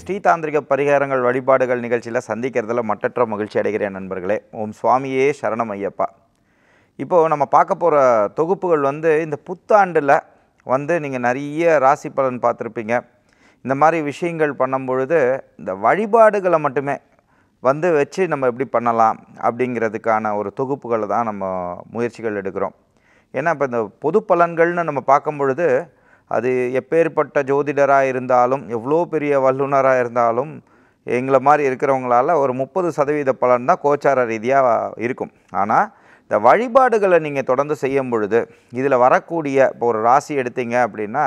ஸ்ரீதாந்திரிக பரிகாரங்கள் வழிபாடுகள் நிகழ்ச்சியில் சந்திக்கிறதுல மட்டற்ற மகிழ்ச்சி அடைகிறேன் நண்பர்களே ஓம் சுவாமியே சரணம் ஐயப்பா இப்போது நம்ம பார்க்க போகிற தொகுப்புகள் வந்து இந்த புத்தாண்டில் வந்து நீங்கள் நிறைய ராசி பலன் பார்த்துருப்பீங்க இந்த மாதிரி விஷயங்கள் பண்ணும் பொழுது இந்த வழிபாடுகளை மட்டுமே வந்து வச்சு நம்ம எப்படி பண்ணலாம் அப்படிங்கிறதுக்கான ஒரு தொகுப்புகளை தான் நம்ம முயற்சிகள் எடுக்கிறோம் ஏன்னா இப்போ இந்த பொது பலன்கள்னு நம்ம பார்க்கும் பொழுது அது எப்பேற்பட்ட ஜோதிடராக இருந்தாலும் எவ்வளோ பெரிய வல்லுநராக இருந்தாலும் எங்களை மாதிரி இருக்கிறவங்களால ஒரு முப்பது சதவீத பலன் தான் கோச்சார ரீதியாக இருக்கும் ஆனால் இந்த வழிபாடுகளை நீங்கள் தொடர்ந்து செய்யும் பொழுது இதில் வரக்கூடிய இப்போ ஒரு ராசி எடுத்தீங்க அப்படின்னா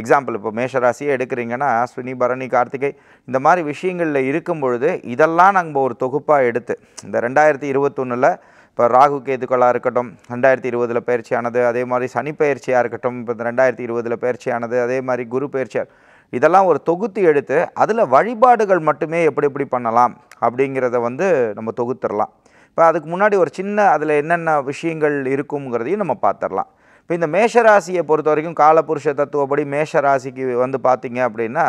எக்ஸாம்பிள் இப்போ மேஷ ராசியே எடுக்கிறீங்கன்னா அஸ்வினி பரணி கார்த்திகை இந்த மாதிரி விஷயங்களில் இருக்கும் பொழுது இதெல்லாம் நம்ம ஒரு தொகுப்பாக எடுத்து இந்த ரெண்டாயிரத்தி இருபத்தொன்னில் இப்போ ராகு கேதுக்களாக இருக்கட்டும் ரெண்டாயிரத்தி இருபதில் பயிற்சியானது அதே மாதிரி சனி பயிற்சியாக இருக்கட்டும் இப்போ ரெண்டாயிரத்தி இருபதில் பயிற்சியானது அதே மாதிரி குரு பயிற்சியாக இதெல்லாம் ஒரு தொகுத்து எடுத்து அதில் வழிபாடுகள் மட்டுமே எப்படி எப்படி பண்ணலாம் அப்படிங்கிறத வந்து நம்ம தொகுத்துடலாம் இப்போ அதுக்கு முன்னாடி ஒரு சின்ன அதில் என்னென்ன விஷயங்கள் இருக்குங்கிறதையும் நம்ம பார்த்துடலாம் இப்போ இந்த மேஷராசியை பொறுத்த வரைக்கும் காலபுருஷ தத்துவப்படி மேஷராசிக்கு வந்து பார்த்திங்க அப்படின்னா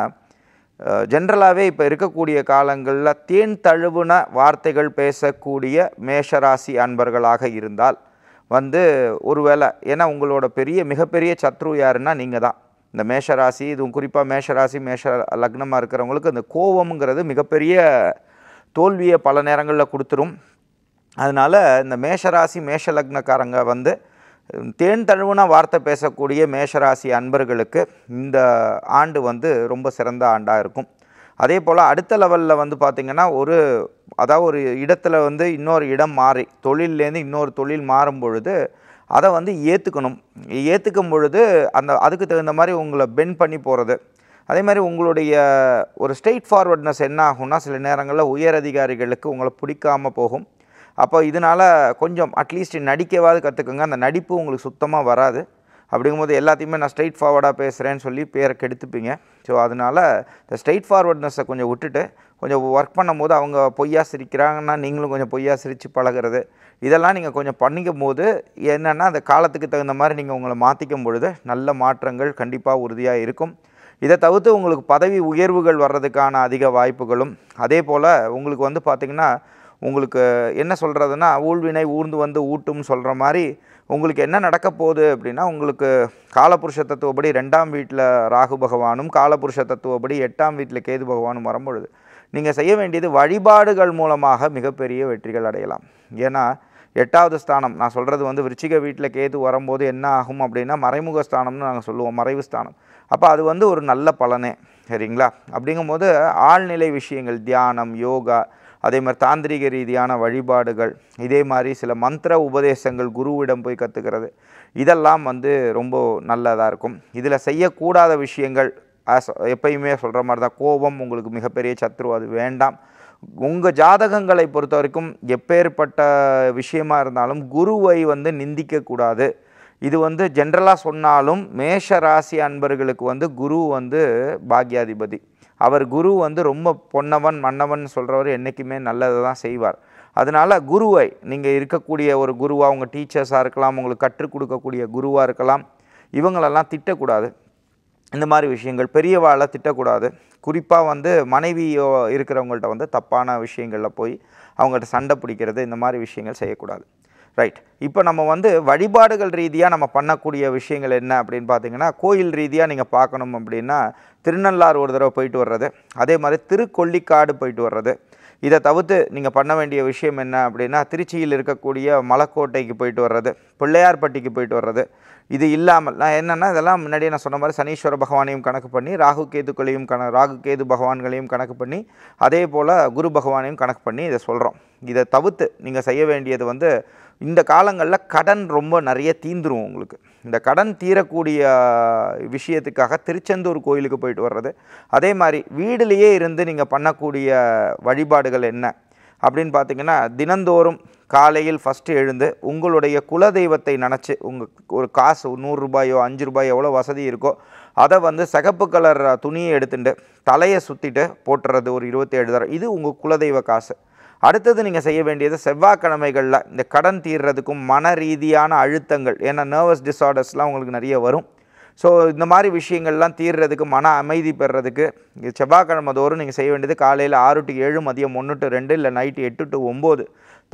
ஜென்ரலாகவே இப்போ இருக்கக்கூடிய காலங்களில் தேன் தழுவுன வார்த்தைகள் பேசக்கூடிய மேஷராசி அன்பர்களாக இருந்தால் வந்து ஒருவேளை ஏன்னா உங்களோட பெரிய மிகப்பெரிய சத்ரு யாருன்னா நீங்கள் தான் இந்த மேஷராசி இதுவும் குறிப்பாக மேஷராசி மேஷ லக்னமாக இருக்கிறவங்களுக்கு இந்த கோபம்ங்கிறது மிகப்பெரிய தோல்வியை பல நேரங்களில் கொடுத்துரும் அதனால் இந்த மேஷராசி மேஷ லக்னக்காரங்க வந்து தேன் தழுவுனா வார்த்தை பேசக்கூடிய மேஷராசி அன்பர்களுக்கு இந்த ஆண்டு வந்து ரொம்ப சிறந்த ஆண்டாக இருக்கும் அதே போல் அடுத்த லெவலில் வந்து பார்த்திங்கன்னா ஒரு அதாவது ஒரு இடத்துல வந்து இன்னொரு இடம் மாறி தொழில்லேருந்து இன்னொரு தொழில் மாறும் பொழுது அதை வந்து ஏற்றுக்கணும் ஏற்றுக்கும் பொழுது அந்த அதுக்கு தகுந்த மாதிரி உங்களை பென் பண்ணி போகிறது அதே மாதிரி உங்களுடைய ஒரு ஸ்ட்ரெயிட் ஃபார்வர்ட்னஸ் என்ன ஆகும்னா சில நேரங்களில் உயர் அதிகாரிகளுக்கு உங்களை பிடிக்காமல் போகும் அப்போ இதனால் கொஞ்சம் அட்லீஸ்ட் நடிக்கவாது கற்றுக்குங்க அந்த நடிப்பு உங்களுக்கு சுத்தமாக வராது அப்படிங்கும்போது எல்லாத்தையுமே நான் ஸ்ட்ரெயிட் ஃபார்வர்டாக பேசுகிறேன்னு சொல்லி பேரை கெடுத்துப்பீங்க ஸோ அதனால் இந்த ஸ்ட்ரெயிட் ஃபார்வர்ட்னஸை கொஞ்சம் விட்டுட்டு கொஞ்சம் ஒர்க் பண்ணும்போது அவங்க பொய்யா சிரிக்கிறாங்கன்னா நீங்களும் கொஞ்சம் பொய்யா சிரித்து பழகிறது இதெல்லாம் நீங்கள் கொஞ்சம் பண்ணிக்கும் போது என்னென்னா அந்த காலத்துக்கு தகுந்த மாதிரி நீங்கள் உங்களை மாற்றிக்கும் பொழுது நல்ல மாற்றங்கள் கண்டிப்பாக உறுதியாக இருக்கும் இதை தவிர்த்து உங்களுக்கு பதவி உயர்வுகள் வர்றதுக்கான அதிக வாய்ப்புகளும் அதே போல் உங்களுக்கு வந்து பார்த்திங்கன்னா உங்களுக்கு என்ன சொல்கிறதுனா ஊழ்வினை ஊர்ந்து வந்து ஊட்டும்னு சொல்கிற மாதிரி உங்களுக்கு என்ன நடக்க போகுது அப்படின்னா உங்களுக்கு காலபுருஷ தத்துவப்படி ரெண்டாம் வீட்டில் ராகு பகவானும் காலபுருஷ தத்துவப்படி எட்டாம் வீட்டில் கேது பகவானும் வரும்பொழுது நீங்கள் செய்ய வேண்டியது வழிபாடுகள் மூலமாக மிகப்பெரிய வெற்றிகள் அடையலாம் ஏன்னா எட்டாவது ஸ்தானம் நான் சொல்கிறது வந்து விருச்சிக வீட்டில் கேது வரும்போது என்ன ஆகும் அப்படின்னா மறைமுக ஸ்தானம்னு நாங்கள் சொல்லுவோம் மறைவு ஸ்தானம் அப்போ அது வந்து ஒரு நல்ல பலனே சரிங்களா அப்படிங்கும்போது ஆழ்நிலை விஷயங்கள் தியானம் யோகா அதே மாதிரி தாந்திரிக ரீதியான வழிபாடுகள் இதே மாதிரி சில மந்திர உபதேசங்கள் குருவிடம் போய் கற்றுக்கிறது இதெல்லாம் வந்து ரொம்ப நல்லதாக இருக்கும் இதில் செய்யக்கூடாத விஷயங்கள் அஸ் எப்பயுமே சொல்கிற மாதிரி தான் கோபம் உங்களுக்கு மிகப்பெரிய சத்ரு அது வேண்டாம் உங்கள் ஜாதகங்களை பொறுத்த வரைக்கும் எப்பேற்பட்ட விஷயமா இருந்தாலும் குருவை வந்து நிந்திக்கக்கூடாது இது வந்து ஜென்ரலாக சொன்னாலும் மேஷ ராசி அன்பர்களுக்கு வந்து குரு வந்து பாக்யாதிபதி அவர் குரு வந்து ரொம்ப பொன்னவன் மன்னவன் சொல்கிறவர் என்றைக்குமே நல்லதை தான் செய்வார் அதனால் குருவை நீங்கள் இருக்கக்கூடிய ஒரு குருவாக உங்கள் டீச்சர்ஸாக இருக்கலாம் உங்களுக்கு கற்றுக் கொடுக்கக்கூடிய குருவாக இருக்கலாம் இவங்களெல்லாம் திட்டக்கூடாது இந்த மாதிரி விஷயங்கள் பெரியவாளை திட்டக்கூடாது குறிப்பாக வந்து மனைவி இருக்கிறவங்கள்ட்ட வந்து தப்பான விஷயங்களில் போய் அவங்கள்ட்ட சண்டை பிடிக்கிறது இந்த மாதிரி விஷயங்கள் செய்யக்கூடாது ரைட் இப்போ நம்ம வந்து வழிபாடுகள் ரீதியாக நம்ம பண்ணக்கூடிய விஷயங்கள் என்ன அப்படின்னு பார்த்தீங்கன்னா கோயில் ரீதியாக நீங்கள் பார்க்கணும் அப்படின்னா திருநள்ளாறு ஒரு தடவை போயிட்டு வர்றது அதே மாதிரி திருக்கொல்லிக்காடு போயிட்டு வர்றது இதை தவிர்த்து நீங்கள் பண்ண வேண்டிய விஷயம் என்ன அப்படின்னா திருச்சியில் இருக்கக்கூடிய மலக்கோட்டைக்கு போயிட்டு வர்றது பிள்ளையார்பட்டிக்கு போயிட்டு வர்றது இது இல்லாமல் நான் என்னென்னா இதெல்லாம் முன்னாடியே நான் சொன்ன மாதிரி சனீஸ்வர பகவானையும் கணக்கு பண்ணி ராகு கேதுக்களையும் கண ராகு கேது பகவான்களையும் கணக்கு பண்ணி அதே போல் குரு பகவானையும் கணக்கு பண்ணி இதை சொல்கிறோம் இதை தவிர்த்து நீங்கள் செய்ய வேண்டியது வந்து இந்த காலங்களில் கடன் ரொம்ப நிறைய தீந்துரும் உங்களுக்கு இந்த கடன் தீரக்கூடிய விஷயத்துக்காக திருச்செந்தூர் கோயிலுக்கு போயிட்டு வர்றது அதே மாதிரி வீடுலேயே இருந்து நீங்கள் பண்ணக்கூடிய வழிபாடுகள் என்ன அப்படின்னு பார்த்தீங்கன்னா தினந்தோறும் காலையில் ஃபஸ்ட்டு எழுந்து உங்களுடைய குலதெய்வத்தை நினச்சி உங்கள் ஒரு காசு நூறுரூபாயோ அஞ்சு ரூபாயோ எவ்வளோ வசதி இருக்கோ அதை வந்து சிகப்பு கலர் துணியை எடுத்துட்டு தலையை சுற்றிட்டு போட்டுறது ஒரு இருபத்தேழு தரம் இது உங்கள் குலதெய்வ காசு அடுத்தது நீங்கள் செய்ய வேண்டியது செவ்வாய்க்கிழமைகளில் இந்த கடன் தீர்றதுக்கும் மன ரீதியான அழுத்தங்கள் ஏன்னா நர்வஸ் டிஸார்டர்ஸ்லாம் உங்களுக்கு நிறைய வரும் ஸோ இந்த மாதிரி விஷயங்கள்லாம் தீர்றதுக்கு மன அமைதி பெறதுக்கு செவ்வாய்க்கிழமை தோறும் நீங்கள் செய்ய வேண்டியது காலையில் ஆறு டு ஏழு மதியம் ஒன்று டு ரெண்டு இல்லை நைட்டு எட்டு டு ஒம்பது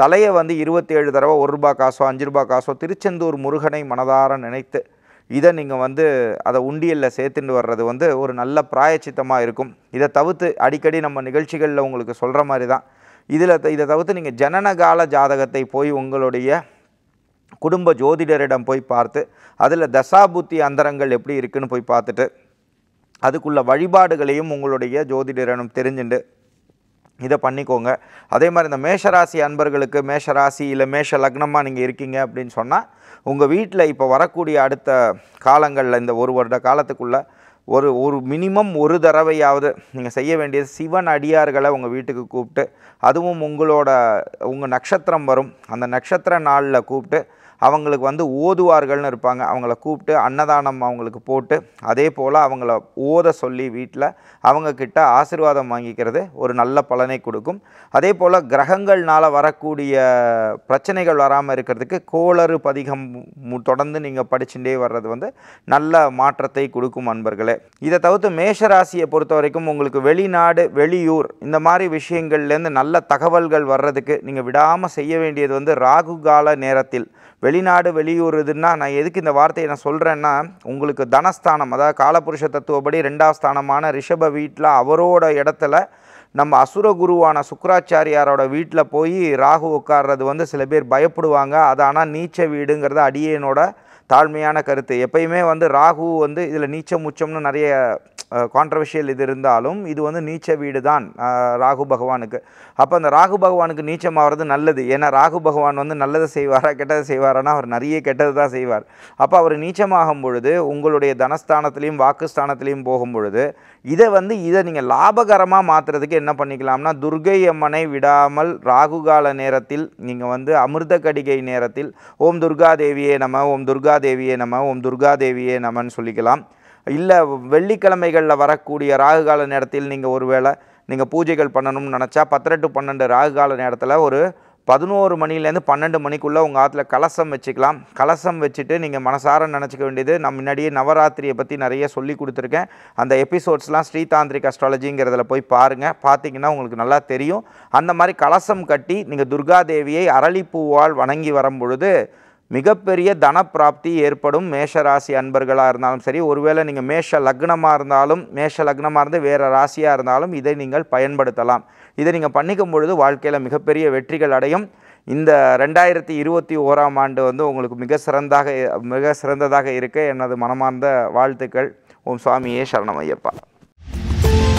தலையை வந்து இருபத்தேழு தடவை ஒரு ரூபா காசோ அஞ்சு ரூபா காசோ திருச்செந்தூர் முருகனை மனதார நினைத்து இதை நீங்கள் வந்து அதை உண்டியலில் சேர்த்துட்டு வர்றது வந்து ஒரு நல்ல பிராயச்சித்தமாக இருக்கும் இதை தவிர்த்து அடிக்கடி நம்ம நிகழ்ச்சிகளில் உங்களுக்கு சொல்கிற மாதிரி தான் இதில் இதை தவிர்த்து நீங்கள் ஜனனகால ஜாதகத்தை போய் உங்களுடைய குடும்ப ஜோதிடரிடம் போய் பார்த்து அதில் தசாபுத்தி அந்தரங்கள் எப்படி இருக்குதுன்னு போய் பார்த்துட்டு அதுக்குள்ள வழிபாடுகளையும் உங்களுடைய ஜோதிடரிடம் தெரிஞ்சுண்டு இதை பண்ணிக்கோங்க அதே மாதிரி இந்த மேஷராசி அன்பர்களுக்கு மேஷராசி இல்லை மேஷ லக்னமாக நீங்கள் இருக்கீங்க அப்படின்னு சொன்னால் உங்கள் வீட்டில் இப்போ வரக்கூடிய அடுத்த காலங்களில் இந்த ஒரு வருட காலத்துக்குள்ளே ஒரு ஒரு மினிமம் ஒரு தடவையாவது நீங்கள் செய்ய வேண்டியது சிவன் அடியார்களை உங்கள் வீட்டுக்கு கூப்பிட்டு அதுவும் உங்களோட உங்கள் நட்சத்திரம் வரும் அந்த நட்சத்திர நாளில் கூப்பிட்டு அவங்களுக்கு வந்து ஓதுவார்கள்னு இருப்பாங்க அவங்கள கூப்பிட்டு அன்னதானம் அவங்களுக்கு போட்டு அதே போல் அவங்கள ஓத சொல்லி வீட்டில் அவங்கக்கிட்ட ஆசிர்வாதம் வாங்கிக்கிறது ஒரு நல்ல பலனை கொடுக்கும் அதே போல் கிரகங்கள்னால் வரக்கூடிய பிரச்சனைகள் வராமல் இருக்கிறதுக்கு கோளறு பதிகம் தொடர்ந்து நீங்கள் படிச்சுட்டே வர்றது வந்து நல்ல மாற்றத்தை கொடுக்கும் அன்பர்களே இதை தவிர்த்து மேஷராசியை பொறுத்த வரைக்கும் உங்களுக்கு வெளிநாடு வெளியூர் இந்த மாதிரி விஷயங்கள்லேருந்து நல்ல தகவல்கள் வர்றதுக்கு நீங்கள் விடாமல் செய்ய வேண்டியது வந்து ராகு கால நேரத்தில் வெளிநாடு வெளியூர் இதுன்னா நான் எதுக்கு இந்த வார்த்தையை நான் சொல்கிறேன்னா உங்களுக்கு தனஸ்தானம் அதாவது காலபுருஷ தத்துவப்படி ரெண்டாம் ஸ்தானமான ரிஷப வீட்டில் அவரோட இடத்துல நம்ம அசுர குருவான சுக்கராச்சாரியாரோட வீட்டில் போய் ராகு உட்கார்றது வந்து சில பேர் பயப்படுவாங்க அது ஆனால் நீச்ச வீடுங்கிறது அடியனோட தாழ்மையான கருத்து எப்பயுமே வந்து ராகு வந்து இதில் நீச்சம் முச்சம்னு நிறைய கான்ட்ரவர்ஷியல் இது இருந்தாலும் இது வந்து நீச்ச வீடு தான் ராகு பகவானுக்கு அப்போ அந்த ராகு பகவானுக்கு நீச்சம் ஆகிறது நல்லது ஏன்னா ராகு பகவான் வந்து நல்லதை செய்வாரா கெட்டதை செய்வாரானா அவர் நிறைய கெட்டது தான் செய்வார் அப்போ அவர் நீச்சமாகும் பொழுது உங்களுடைய தனஸ்தானத்துலேயும் வாக்குஸ்தானத்துலேயும் போகும் பொழுது இதை வந்து இதை நீங்கள் லாபகரமாக மாற்றுறதுக்கு என்ன பண்ணிக்கலாம்னா துர்கை அம்மனை விடாமல் ராகு கால நேரத்தில் நீங்கள் வந்து அமிர்த கடிகை நேரத்தில் ஓம் துர்கா தேவியே நம ஓம் துர்கா தேவியே நம ஓம் துர்கா தேவியே நமன்னு சொல்லிக்கலாம் இல்லை வெள்ளிக்கிழமைகளில் வரக்கூடிய ராகுகால நேரத்தில் நீங்கள் ஒரு வேளை நீங்கள் பூஜைகள் பண்ணணும்னு நினச்சா பத்திரெட்டு பன்னெண்டு ராகுகால நேரத்தில் ஒரு பதினோரு மணிலேருந்து பன்னெண்டு மணிக்குள்ளே உங்கள் ஆற்றுல கலசம் வச்சுக்கலாம் கலசம் வச்சுட்டு நீங்கள் மனசார நினச்சிக்க வேண்டியது நான் முன்னாடியே நவராத்திரியை பற்றி நிறைய சொல்லி கொடுத்துருக்கேன் அந்த எபிசோட்ஸ்லாம் ஸ்ரீதாந்திரிக் அஸ்ட்ராலஜிங்கிறதுல போய் பாருங்கள் பார்த்தீங்கன்னா உங்களுக்கு நல்லா தெரியும் அந்த மாதிரி கலசம் கட்டி நீங்கள் துர்காதேவியை அரளிப்பூவால் வணங்கி வரும் பொழுது மிகப்பெரிய தனப்பிராப்தி ஏற்படும் மேஷராசி அன்பர்களாக இருந்தாலும் சரி ஒருவேளை நீங்கள் மேஷ லக்னமாக இருந்தாலும் மேஷ லக்னமாக இருந்து வேறு ராசியாக இருந்தாலும் இதை நீங்கள் பயன்படுத்தலாம் இதை நீங்கள் பண்ணிக்கும் பொழுது வாழ்க்கையில் மிகப்பெரிய வெற்றிகள் அடையும் இந்த ரெண்டாயிரத்தி இருபத்தி ஓராம் ஆண்டு வந்து உங்களுக்கு மிக சிறந்தாக மிக சிறந்ததாக இருக்க எனது மனமார்ந்த வாழ்த்துக்கள் ஓம் சுவாமியே ஐயப்பா